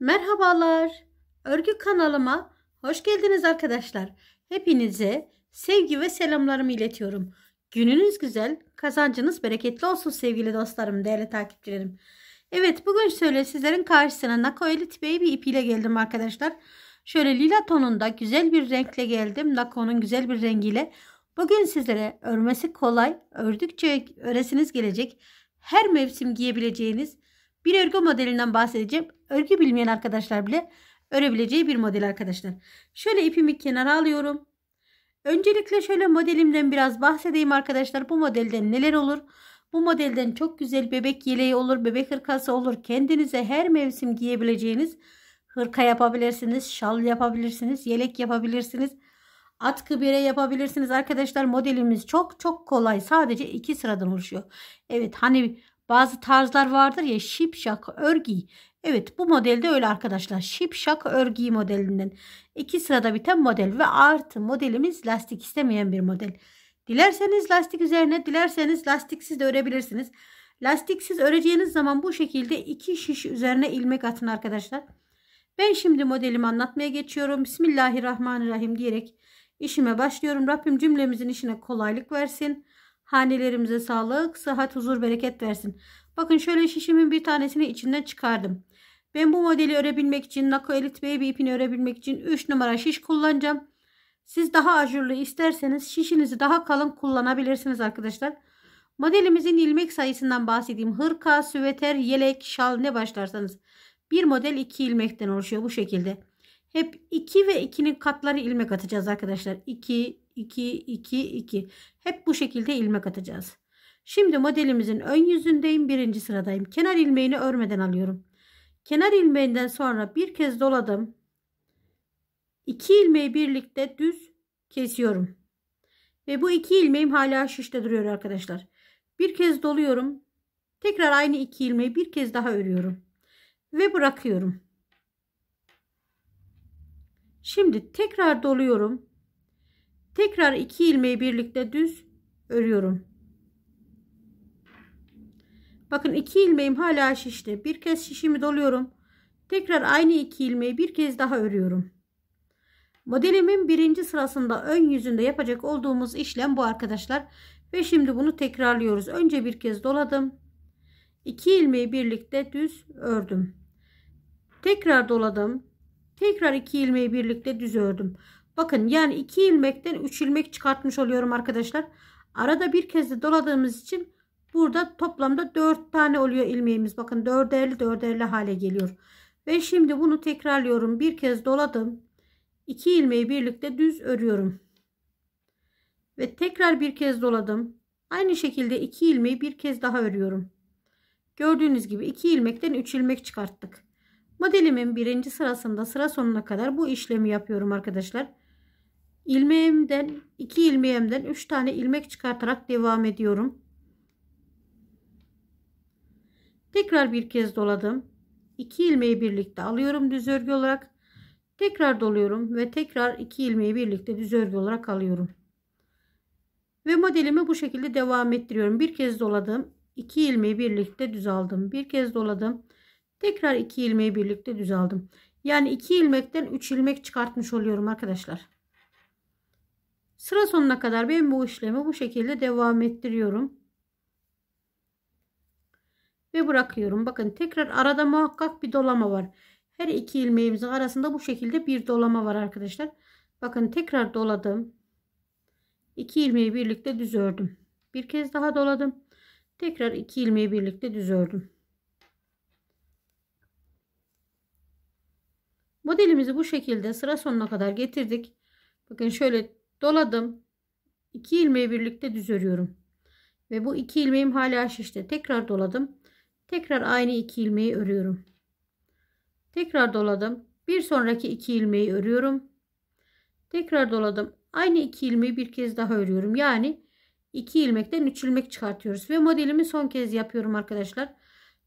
Merhabalar. Örgü kanalıma hoş geldiniz arkadaşlar. Hepinize sevgi ve selamlarımı iletiyorum. Gününüz güzel, kazancınız bereketli olsun sevgili dostlarım, değerli takipçilerim. Evet bugün şöyle sizlerin karşısına Nako Elite Baby ipiyle geldim arkadaşlar. Şöyle lila tonunda güzel bir renkle geldim. Nako'nun güzel bir rengiyle. Bugün sizlere örmesi kolay, ördükçe öresiniz gelecek. Her mevsim giyebileceğiniz bir örgü modelinden bahsedeceğim. Örgü bilmeyen arkadaşlar bile örebileceği bir model arkadaşlar. Şöyle ipimi kenara alıyorum. Öncelikle şöyle modelimden biraz bahsedeyim arkadaşlar. Bu modelden neler olur? Bu modelden çok güzel bebek yeleği olur, bebek hırkası olur. Kendinize her mevsim giyebileceğiniz hırka yapabilirsiniz, şal yapabilirsiniz, yelek yapabilirsiniz. Atkı bire yapabilirsiniz arkadaşlar. Modelimiz çok çok kolay. Sadece iki sıradan oluşuyor. Evet hani bazı tarzlar vardır ya şipşak örgü. Evet bu modelde öyle arkadaşlar. Şipşak örgü modelinin iki sırada biten model ve artı modelimiz lastik istemeyen bir model. Dilerseniz lastik üzerine, dilerseniz lastiksiz de örebilirsiniz. Lastiksiz öreceğiniz zaman bu şekilde iki şiş üzerine ilmek atın arkadaşlar. Ben şimdi modelimi anlatmaya geçiyorum. Bismillahirrahmanirrahim diyerek işime başlıyorum. Rabbim cümlemizin işine kolaylık versin. Hanelerimize sağlık, sıhhat, huzur, bereket versin. Bakın şöyle şişimin bir tanesini içinden çıkardım. Ben bu modeli örebilmek için Nako Elite Baby ipini örebilmek için 3 numara şiş kullanacağım. Siz daha ajurlu isterseniz şişinizi daha kalın kullanabilirsiniz arkadaşlar. Modelimizin ilmek sayısından bahsedeyim. Hırka, süveter, yelek, şal ne başlarsanız. Bir model 2 ilmekten oluşuyor bu şekilde. Hep 2 iki ve 2'nin katları ilmek atacağız arkadaşlar. 2, 2, 2, 2. Hep bu şekilde ilmek atacağız. Şimdi modelimizin ön yüzündeyim. Birinci sıradayım. Kenar ilmeğini örmeden alıyorum. Kenar ilmeğinden sonra bir kez doladım. 2 ilmeği birlikte düz kesiyorum. Ve bu iki ilmeğim hala şişte duruyor arkadaşlar. Bir kez doluyorum. Tekrar aynı iki ilmeği bir kez daha örüyorum. Ve bırakıyorum. Şimdi tekrar doluyorum tekrar 2 ilmeği birlikte düz örüyorum bakın 2 ilmeğim hala şişti bir kez şişimi doluyorum tekrar aynı 2 ilmeği bir kez daha örüyorum modelimin birinci sırasında ön yüzünde yapacak olduğumuz işlem bu arkadaşlar ve şimdi bunu tekrarlıyoruz önce bir kez doladım 2 ilmeği birlikte düz ördüm tekrar doladım tekrar 2 ilmeği birlikte düz ördüm Bakın yani 2 ilmekten 3 ilmek çıkartmış oluyorum arkadaşlar. Arada bir kez de doladığımız için burada toplamda 4 tane oluyor ilmeğimiz. Bakın 4'erli 4'erli hale geliyor. Ve şimdi bunu tekrarlıyorum. Bir kez doladım. 2 ilmeği birlikte düz örüyorum. Ve tekrar bir kez doladım. Aynı şekilde 2 ilmeği bir kez daha örüyorum. Gördüğünüz gibi 2 ilmekten 3 ilmek çıkarttık. Modelimin birinci sırasında sıra sonuna kadar bu işlemi yapıyorum arkadaşlar ilmeğimden iki ilmeğimden üç tane ilmek çıkartarak devam ediyorum. Tekrar bir kez doladım. 2 ilmeği birlikte alıyorum düz örgü olarak. Tekrar doluyorum ve tekrar iki ilmeği birlikte düz örgü olarak alıyorum. Ve modelimi bu şekilde devam ettiriyorum. Bir kez doladım. 2 ilmeği birlikte düz aldım. Bir kez doladım. Tekrar iki ilmeği birlikte düz aldım. Yani iki ilmekten üç ilmek çıkartmış oluyorum arkadaşlar. Sıra sonuna kadar ben bu işlemi bu şekilde devam ettiriyorum. Ve bırakıyorum. Bakın tekrar arada muhakkak bir dolama var. Her iki ilmeğimizin arasında bu şekilde bir dolama var arkadaşlar. Bakın tekrar doladım. İki ilmeği birlikte düz ördüm. Bir kez daha doladım. Tekrar iki ilmeği birlikte düz ördüm. Modelimizi bu şekilde sıra sonuna kadar getirdik. Bakın şöyle doladım. 2 ilmeği birlikte düz örüyorum. Ve bu iki ilmeğim hala şişti. Tekrar doladım. Tekrar aynı iki ilmeği örüyorum. Tekrar doladım. Bir sonraki iki ilmeği örüyorum. Tekrar doladım. Aynı iki ilmeği bir kez daha örüyorum. Yani iki ilmekten üç ilmek çıkartıyoruz. Ve modelimi son kez yapıyorum arkadaşlar.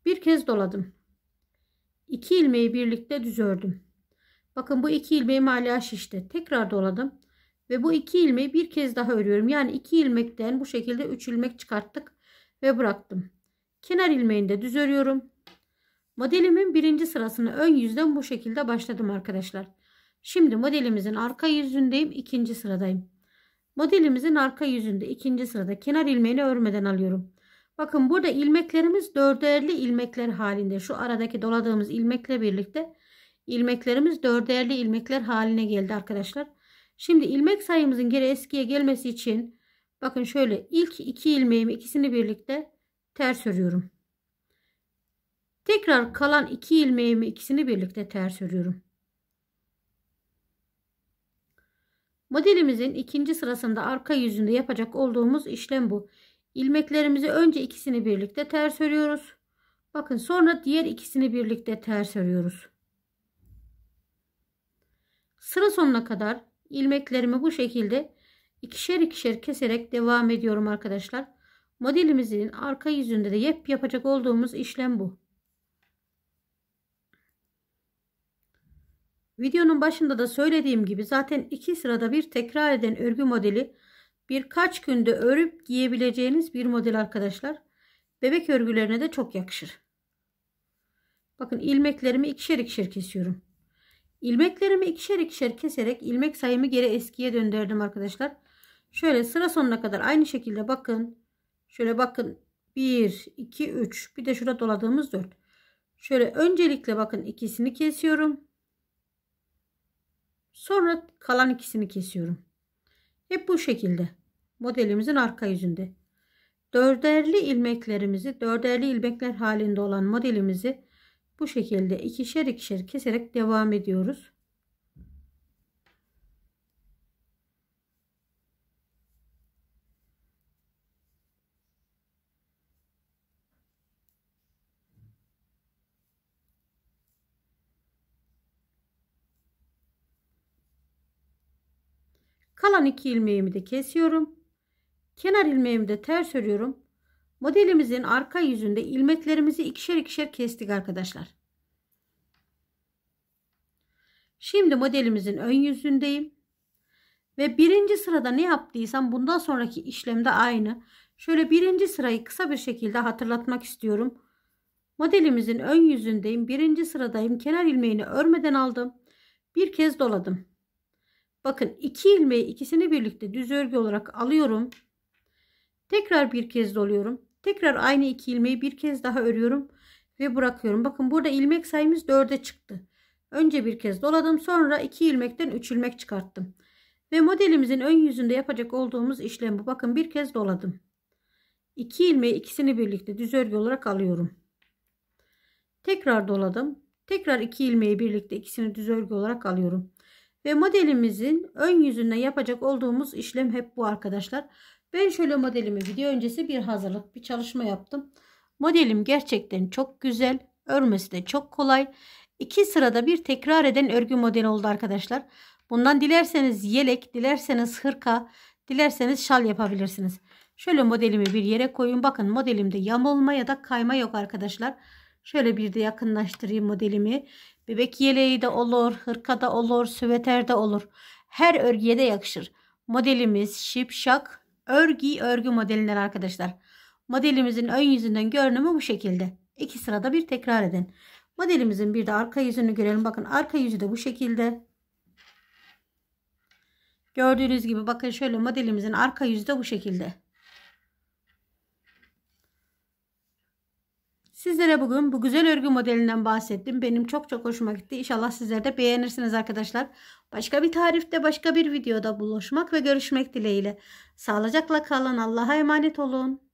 Bir kez doladım. 2 ilmeği birlikte düz ördüm. Bakın bu iki ilmeğim hala şişti. Tekrar doladım. Ve bu iki ilmeği bir kez daha örüyorum. Yani iki ilmekten bu şekilde üç ilmek çıkarttık ve bıraktım. Kenar ilmeğini de düz örüyorum. Modelimin birinci sırasını ön yüzden bu şekilde başladım arkadaşlar. Şimdi modelimizin arka yüzündeyim. ikinci sıradayım. Modelimizin arka yüzünde ikinci sırada kenar ilmeğini örmeden alıyorum. Bakın burada ilmeklerimiz dörderli ilmekler halinde. Şu aradaki doladığımız ilmekle birlikte ilmeklerimiz dörderli ilmekler haline geldi arkadaşlar. Şimdi ilmek sayımızın geri eskiye gelmesi için bakın şöyle ilk iki ilmeğimi ikisini birlikte ters örüyorum. Tekrar kalan iki ilmeğimi ikisini birlikte ters örüyorum. Modelimizin ikinci sırasında arka yüzünde yapacak olduğumuz işlem bu. İlmeklerimizi önce ikisini birlikte ters örüyoruz. Bakın sonra diğer ikisini birlikte ters örüyoruz. Sıra sonuna kadar ilmeklerimi bu şekilde ikişer ikişer keserek devam ediyorum arkadaşlar. Modelimizin arka yüzünde de yep yapacak olduğumuz işlem bu. Videonun başında da söylediğim gibi zaten iki sırada bir tekrar eden örgü modeli birkaç günde örüp giyebileceğiniz bir model arkadaşlar. Bebek örgülerine de çok yakışır. Bakın ilmeklerimi ikişer ikişer kesiyorum. İlmeklerimi ikişer ikişer keserek ilmek sayımı geri eskiye döndürdüm arkadaşlar. Şöyle sıra sonuna kadar aynı şekilde bakın. Şöyle bakın 1, 2, 3 bir de şurada doladığımız 4. Şöyle öncelikle bakın ikisini kesiyorum. Sonra kalan ikisini kesiyorum. Hep bu şekilde. Modelimizin arka yüzünde. Dörderli ilmeklerimizi, dörderli ilmekler halinde olan modelimizi bu şekilde ikişer ikişer keserek devam ediyoruz. Kalan iki ilmeğimi de kesiyorum. Kenar ilmeğimi de ters örüyorum. Modelimizin arka yüzünde ilmeklerimizi ikişer ikişer kestik arkadaşlar. Şimdi modelimizin ön yüzündeyim. Ve birinci sırada ne yaptıysam bundan sonraki işlemde aynı. Şöyle birinci sırayı kısa bir şekilde hatırlatmak istiyorum. Modelimizin ön yüzündeyim. Birinci sıradayım. Kenar ilmeğini örmeden aldım. Bir kez doladım. Bakın iki ilmeği ikisini birlikte düz örgü olarak alıyorum. Tekrar bir kez doluyorum. Tekrar aynı iki ilmeği bir kez daha örüyorum ve bırakıyorum. Bakın burada ilmek sayımız 4'e çıktı. Önce bir kez doladım sonra 2 ilmekten 3 ilmek çıkarttım. Ve modelimizin ön yüzünde yapacak olduğumuz işlem bu. Bakın bir kez doladım. 2 ilmeği ikisini birlikte düz örgü olarak alıyorum. Tekrar doladım. Tekrar 2 ilmeği birlikte ikisini düz örgü olarak alıyorum. Ve modelimizin ön yüzünde yapacak olduğumuz işlem hep bu arkadaşlar. Ben şöyle modelimi video öncesi bir hazırlık bir çalışma yaptım. Modelim gerçekten çok güzel. Örmesi de çok kolay. İki sırada bir tekrar eden örgü modeli oldu arkadaşlar. Bundan dilerseniz yelek, dilerseniz hırka, dilerseniz şal yapabilirsiniz. Şöyle modelimi bir yere koyun. Bakın modelimde yamulma ya da kayma yok arkadaşlar. Şöyle bir de yakınlaştırayım modelimi. Bebek yeleği de olur, hırka da olur, süveter de olur. Her örgüye de yakışır. Modelimiz şipşak Örgü, örgü modelinden arkadaşlar. Modelimizin ön yüzünden görünümü bu şekilde. İki sırada bir tekrar edin. Modelimizin bir de arka yüzünü görelim. Bakın arka yüzü de bu şekilde. Gördüğünüz gibi bakın şöyle modelimizin arka yüzü de bu şekilde. Sizlere bugün bu güzel örgü modelinden bahsettim. Benim çok çok hoşuma gitti. İnşallah sizler de beğenirsiniz arkadaşlar. Başka bir tarifte başka bir videoda buluşmak ve görüşmek dileğiyle. Sağlıcakla kalın. Allah'a emanet olun.